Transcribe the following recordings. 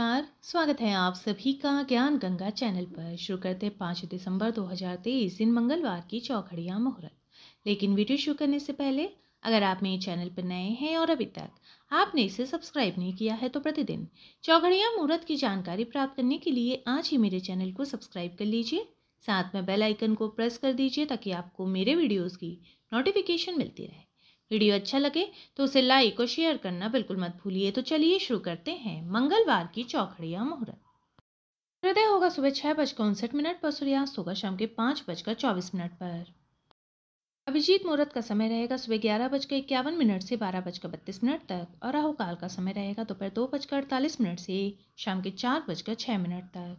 नमस्कार स्वागत है आप सभी का ज्ञान गंगा चैनल पर शुरू करते पाँच दिसंबर 2023 दिन मंगलवार की चौखड़िया मुहूर्त लेकिन वीडियो शुरू करने से पहले अगर आप मेरे चैनल पर नए हैं और अभी तक आपने इसे सब्सक्राइब नहीं किया है तो प्रतिदिन चौघड़िया मुहूर्त की जानकारी प्राप्त करने के लिए आज ही मेरे चैनल को सब्सक्राइब कर लीजिए साथ में बेलाइकन को प्रेस कर दीजिए ताकि आपको मेरे वीडियोज़ की नोटिफिकेशन मिलती रहे वीडियो अच्छा लगे तो उसे लाइक और शेयर करना बिल्कुल मत भूलिए तो चलिए शुरू करते हैं मंगलवार की चौखड़िया मुहूर्त हृदय होगा सुबह छह बजकर उनसठ मिनट पर सूर्यास्त होगा शाम के पाँच बजकर चौबीस मिनट पर अभिजीत मुहूर्त का समय रहेगा सुबह ग्यारह बजकर इक्यावन मिनट से बारह बजकर बत्तीस मिनट तक और राहुकाल का समय रहेगा दोपहर दो बजकर अड़तालीस मिनट से शाम के चार बजकर छः मिनट तक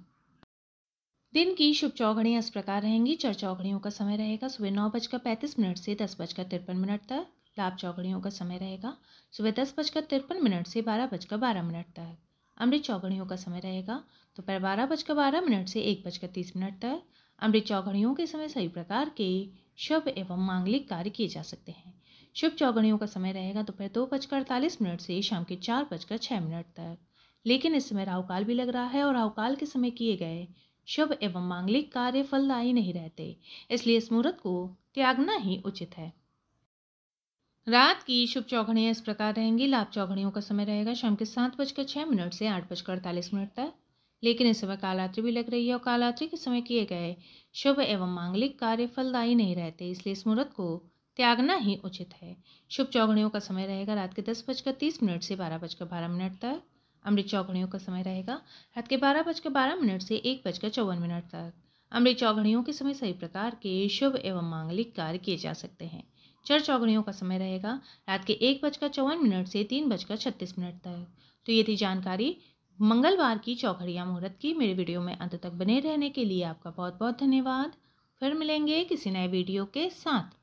दिन की शुभ चौघड़ियाँ इस प्रकार रहेंगी चर चौघड़ियों का समय रहेगा सुबह नौ बजकर पैंतीस मिनट से दस बजकर तिरपन मिनट तक लाभ चौकड़ियों का समय रहेगा सुबह दस बजकर तिरपन मिनट से बारह बजकर बारह मिनट तक अमृत चौकड़ियों का समय रहेगा दोपहर तो बारह बजकर बारह मिनट से एक बजकर तीस मिनट तक अमृत चौकड़ियों के समय सभी प्रकार के शुभ एवं मांगलिक कार्य किए जा सकते हैं शुभ चौगड़ियों का समय रहेगा दोपहर दो बजकर अड़तालीस मिनट से शाम के चार बजकर छः मिनट तक लेकिन इस समय राहुकाल भी लग रहा है और राहुकाल के समय किए गए शुभ एवं मांगलिक कार्य फलदायी नहीं रहते इसलिए इस मुहूर्त को त्यागना ही उचित है रात की शुभ चौघड़ियाँ इस प्रकार रहेंगी लाभ चौघड़ियों का समय रहेगा शाम के सात बजकर छः मिनट से आठ बजकर अड़तालीस मिनट तक लेकिन इस समय कालात्री भी लग रही है और कालात्री के समय किए गए शुभ एवं मांगलिक कार्य फलदायी नहीं रहते इसलिए इस मुहूर्त को त्यागना ही उचित है शुभ चौघड़ियों का समय रहेगा रात के दस बजकर तीस मिनट से बारह बजकर बारह मिनट तक अमृत चौघड़ियों का समय रहेगा रात के बारह बजकर बारह मिनट से एक बजकर चौवन मिनट तक अमृत चौघड़ियों के समय सही प्रकार के शुभ एवं मांगलिक कार्य किए जा सकते हैं चर चौगड़ियों का समय रहेगा रात के एक बजकर चौवन मिनट से तीन बजकर छत्तीस मिनट तक तो ये थी जानकारी मंगलवार की चौघड़िया मुहूर्त की मेरे वीडियो में अंत तक बने रहने के लिए आपका बहुत बहुत धन्यवाद फिर मिलेंगे किसी नए वीडियो के साथ